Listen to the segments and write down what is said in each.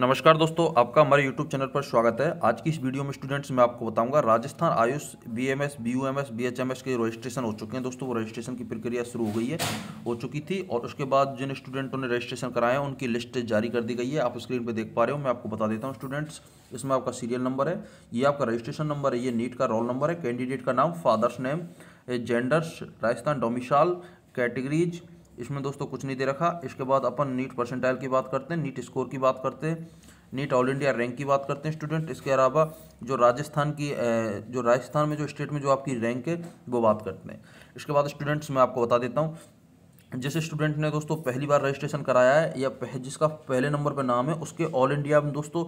नमस्कार दोस्तों आपका हमारे YouTube चैनल पर स्वागत है आज की इस वीडियो में स्टूडेंट्स मैं आपको बताऊंगा Rajasthan Ayush BMS BUMS BHMS के रजिस्ट्रेशन हो चुके हैं दोस्तों वो रजिस्ट्रेशन की प्रक्रिया शुरू हो गई है हो चुकी थी और उसके बाद जिन स्टूडेंटों ने रजिस्ट्रेशन कराया उनकी लिस्ट जारी कर दी गई है आप स्क्रीन पर देख पा रहे हो मैं आपको बता देता हूँ स्टूडेंट्स इसमें आपका सीरियल नंबर है ये आपका रजिस्ट्रेशन नंबर है ये नीट का रोल नंबर है कैंडिडेट का नाम father's name genders Rajasthan domicile categories इसमें दोस्तों कुछ नहीं दे रखा इसके बाद अपन नीट परसेंटाइल की बात करते हैं नीट स्कोर की बात करते हैं नीट ऑल इंडिया रैंक की बात करते हैं स्टूडेंट इसके अलावा जो राजस्थान की जो राजस्थान में जो स्टेट में जो आपकी रैंक है वो बात करते हैं इसके बाद स्टूडेंट्स मैं आपको बता देता हूँ जिस स्टूडेंट ने दोस्तों पहली बार रजिस्ट्रेशन कराया है या पह, जिसका पहले नंबर पर नाम है उसके ऑल इंडिया में दोस्तों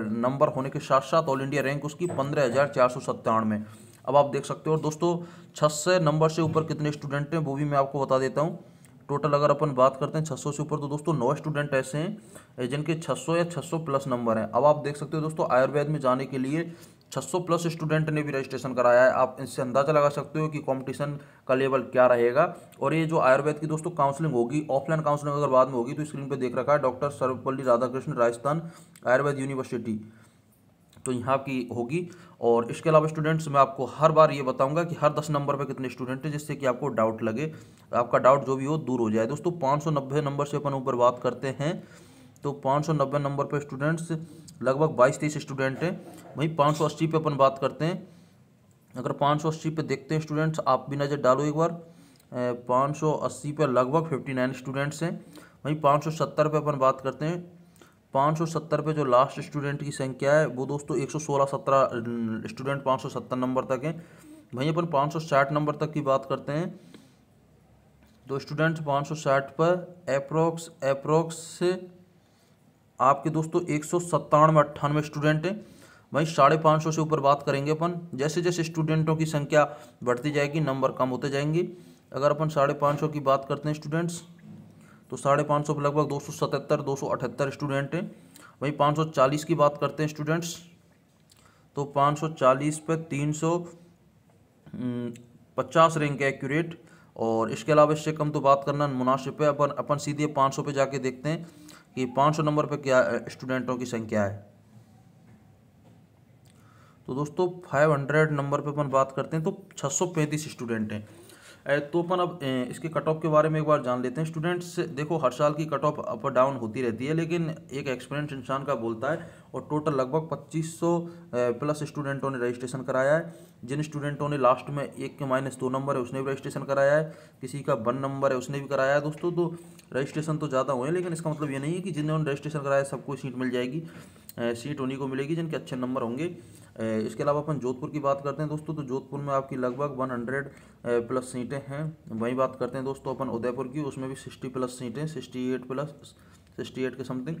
610 नंबर होने के साथ साथ ऑल इंडिया रैंक उसकी पंद्रह हज़ार चार सौ अब आप देख सकते हो और दोस्तों छः नंबर से ऊपर कितने स्टूडेंट हैं वो भी मैं आपको बता देता हूँ टोटल अगर अपन बात करते हैं 600 से ऊपर तो दोस्तों नौ स्टूडेंट ऐसे हैं जिनके 600 या 600 प्लस नंबर हैं अब आप देख सकते हो दोस्तों आयुर्वेद में जाने के लिए 600 प्लस स्टूडेंट ने भी रजिस्ट्रेशन कराया है आप इससे अंदाज़ा लगा सकते हो कि कंपटीशन का लेवल क्या रहेगा और ये जो आयुर्वेद की दोस्तों काउंसलिंग होगी ऑफलाइन काउंसलिंग अगर बाद में होगी तो स्क्रीन पर देख रखा है डॉक्टर सर्वपल्ली राधाकृष्ण राजस्थान आयुर्वेद यूनिवर्सिटी तो यहाँ की होगी और इसके अलावा स्टूडेंट्स मैं आपको हर बार ये बताऊंगा कि हर दस नंबर पे कितने स्टूडेंट हैं जिससे कि आपको डाउट लगे आपका डाउट जो भी हो दूर हो जाए दोस्तों पाँच सौ नब्बे नंबर से अपन ऊपर बात करते हैं तो पाँच सौ नब्बे नंबर पर स्टूडेंट्स लगभग बाईस तेईस स्टूडेंट हैं वहीं पाँच सौ अस्सी पे अपन बात करते हैं अगर पाँच सौ अस्सी पे देखते हैं स्टूडेंट्स आप भी नज़र डालो एक बार पाँच सौ अस्सी लगभग फिफ्टी नाइन स्टूडेंट्स हैं वहीं पाँच सौ सत्तर पे अपन बात करते हैं पाँच सौ सत्तर पे जो लास्ट स्टूडेंट की संख्या है वो दोस्तों एक सौ सोलह सत्रह स्टूडेंट पाँच सौ सत्तर नंबर तक हैं वहीं अपन पाँच सौ साठ नंबर तक की बात करते हैं तो स्टूडेंट्स पाँच सौ साठ पर अप्रोक्स अप्रोक्स आपके दोस्तों एक सौ सत्तानवे अट्ठानवे स्टूडेंट हैं वहीं साढ़े पाँच सौ से ऊपर बात करेंगे अपन जैसे जैसे स्टूडेंटों की संख्या बढ़ती जाएगी नंबर कम होते जाएंगे अगर अपन साढ़े पाँच सौ की बात करते हैं स्टूडेंट्स तो साढ़े पाँच सौ लगभग दो सौ सतहत्तर दो सौ अठहत्तर स्टूडेंट हैं वहीं पाँच सौ चालीस की बात करते हैं स्टूडेंट्स तो पाँच सौ चालीस पर तीन सौ पचास रैंक है एक्यूरेट और इसके अलावा इससे कम तो बात करना मुनासिब है अपन अपन सीधे पाँच सौ पर जाके देखते हैं कि पाँच सौ नंबर पर क्या स्टूडेंटों की संख्या है तो दोस्तों 500 नंबर पे अपन बात करते हैं तो 635 स्टूडेंट हैं तो अपन अब इसके कट ऑफ के बारे में एक बार जान लेते हैं स्टूडेंट्स देखो हर साल की कट ऑफ अप डाउन होती रहती है लेकिन एक एक्सपीरियंस इंसान का बोलता है और टोटल लगभग 2500 प्लस स्टूडेंटों ने रजिस्ट्रेशन कराया है जिन स्टूडेंटों ने लास्ट में एक के माइनस दो नंबर है उसने भी रजिस्ट्रेशन कराया है किसी का वन नंबर है उसने भी कराया है दोस्तों तो रजिस्ट्रेशन तो ज़्यादा हुए हैं लेकिन इसका मतलब ये नहीं है कि जिन्होंने रजिस्ट्रेशन कराया सबको सीट मिल जाएगी सीट उन्हीं को मिलेगी जिनके अच्छे नंबर होंगे इसके अलावा अपन जोधपुर की बात करते हैं दोस्तों तो जोधपुर में आपकी लगभग 100 प्लस सीटें हैं वहीं बात करते हैं दोस्तों अपन उदयपुर की उसमें भी 60 प्लस सीटें 68 प्लस 68 के समथिंग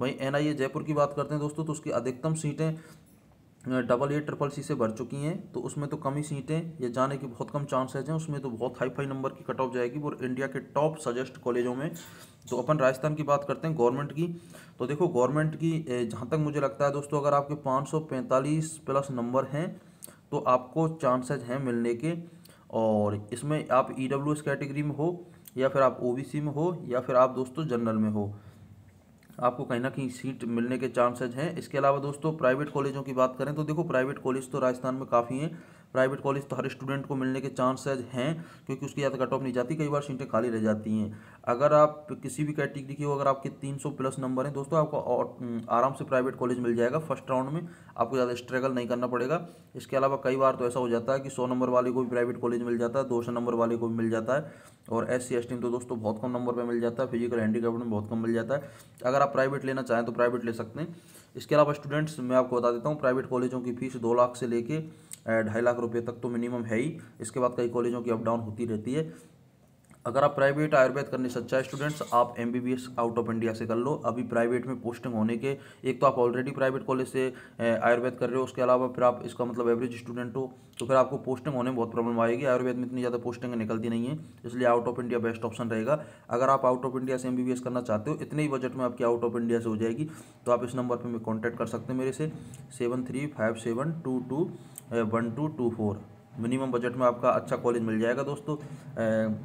वहीं एनआईए जयपुर की बात करते हैं दोस्तों तो उसकी अधिकतम सीटें डबल ए ट्रिपल सी से भर चुकी हैं तो उसमें तो कम ही सीटें या जाने के बहुत कम चांसेज हैं उसमें तो बहुत हाई फाई नंबर की कट ऑफ जाएगी और इंडिया के टॉप सजेस्ट कॉलेजों में तो अपन राजस्थान की बात करते हैं गवर्नमेंट की तो देखो गवर्नमेंट की जहाँ तक मुझे लगता है दोस्तों अगर आपके पाँच प्लस नंबर हैं तो आपको चांसेज हैं मिलने के और इसमें आप ई e कैटेगरी में हो या फिर आप ओ में हो या फिर आप दोस्तों जनरल में हो आपको कहीं ना कहीं सीट मिलने के चांसेज हैं इसके अलावा दोस्तों प्राइवेट कॉलेजों की बात करें तो देखो प्राइवेट कॉलेज तो राजस्थान में काफ़ी हैं प्राइवेट कॉलेज तो हर स्टूडेंट को मिलने के चांसेज हैं क्योंकि उसकी ज़्यादा तो कट ऑफ नहीं जाती कई बार सीटें खाली रह जाती हैं अगर आप किसी भी कैटेगरी की हो अगर आपके 300 प्लस नंबर हैं दोस्तों आपको आराम से प्राइवेट कॉलेज मिल जाएगा फर्स्ट राउंड में आपको ज़्यादा स्ट्रगल नहीं करना पड़ेगा इसके अलावा कई बार तो ऐसा हो जाता है कि सौ नंबर वाले को भी प्राइवेट कॉलेज मिल जाता है दो नंबर वाले को भी मिल जाता है और एस सी एस टी तो दोस्तों बहुत कम नंबर पर मिल जाता है फिजिकल हैंडीकैप में बहुत कम मिल जाता है अगर आप प्राइवेट लेना चाहें तो प्राइवेट ले सकते हैं इसके अलावा स्टूडेंट्स मैं आपको बता देता हूँ प्राइवेट कॉलेजों की फीस दो लाख से लेके ढाई लाख रुपये तक तो मिनिमम है ही इसके बाद कई कॉलेजों की अप डाउन होती रहती है अगर आप प्राइवेट आयुर्वेद करने से अच्छा स्टूडेंट्स आप एम आउट ऑफ इंडिया से कर लो अभी प्राइवेट में पोस्टिंग होने के एक तो आप ऑलरेडी प्राइवेट कॉलेज से आयुर्वेद कर रहे हो उसके अलावा फिर आप इसका मतलब एवरेज स्टूडेंट हो तो फिर आपको पोस्टिंग होने में बहुत प्रॉब्लम आएगी आयुर्वेद में इतनी ज़्यादा पोस्टिंग निकलती नहीं है इसलिए out of India best option रहेगा अगर आप आउट ऑफ इंडिया से एम करना चाहते हो इतने ही बजट में आपकी आउट ऑफ इंडिया से हो जाएगी तो आप इस नंबर पर कॉन्टैक्ट कर सकते हैं मेरे से seven three five seven two two one two two four minimum budget में आपका अच्छा कॉलेज मिल जाएगा दोस्तों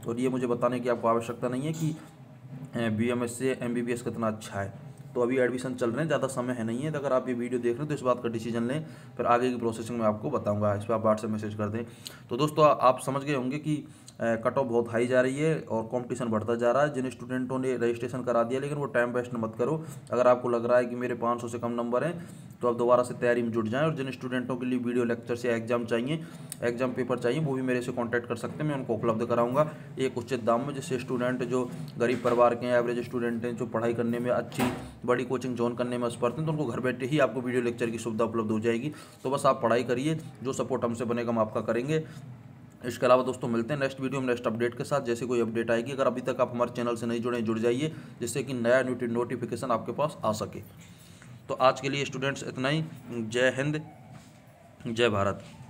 और ये मुझे बताने की आपको आवश्यकता नहीं है कि बी एम एस से एम बी बी एस कितना अच्छा है तो अभी एडमिशन चल रहे हैं ज़्यादा समय है नहीं है तो अगर आप ये वीडियो देख रहे हो तो इस बात का डिसीजन लें फिर आगे की प्रोसेसिंग में आपको बताऊंगा इस पर आप व्हाट्सएप मैसेज कर दें तो दोस्तों आप समझ गए होंगे कि कट ऑफ बहुत हाई जा रही है और कंपटीशन बढ़ता जा रहा है जिन स्टूडेंटों ने रजिस्ट्रेशन करा दिया लेकिन वो टाइम वेस्ट मत करो अगर आपको लग रहा है कि मेरे 500 से कम नंबर हैं तो आप दोबारा से तैयारी में जुट जाएं और जिन स्टूडेंटों के लिए वीडियो लेक्चर से एग्जाम चाहिए एग्जाम पेपर चाहिए वो भी मेरे से कॉन्टैक्ट कर सकते हैं मैं उनको उपलब्ध कराऊंगा एक उचित दाम में जिससे स्टूडेंट जो गरीब परिवार के हैं एवरेज स्टूडेंट हैं जो पढ़ाई करने में अच्छी बड़ी कोचिंग ज्वाइन करने में असपर्थ हैं तो उनको घर बैठे ही आपको वीडियो लेक्चर की सुविधा उपलब्ध हो जाएगी तो बस आप पढ़ाई करिए जो सपोर्ट हमसे बनेगा हम आपका करेंगे इसके अलावा दोस्तों मिलते हैं नेक्स्ट वीडियो में नेक्स्ट अपडेट के साथ जैसे कोई अपडेट आएगी अगर अभी तक आप हमारे चैनल से नहीं जुड़े जुड़ जाइए जिससे कि नया नोटिफिकेशन आपके पास आ सके तो आज के लिए स्टूडेंट्स इतना ही जय हिंद जय भारत